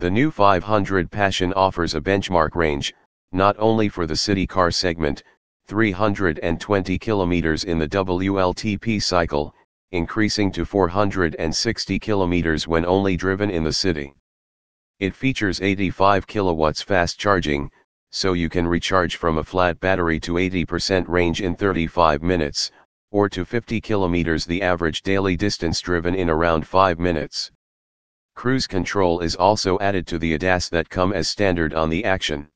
The new 500 Passion offers a benchmark range, not only for the city car segment, 320 kilometers in the WLTP cycle, increasing to 460 kilometers when only driven in the city. It features 85 kilowatts fast charging, so you can recharge from a flat battery to 80% range in 35 minutes, or to 50 kilometers the average daily distance driven in around 5 minutes. Cruise control is also added to the ADAS that come as standard on the Action.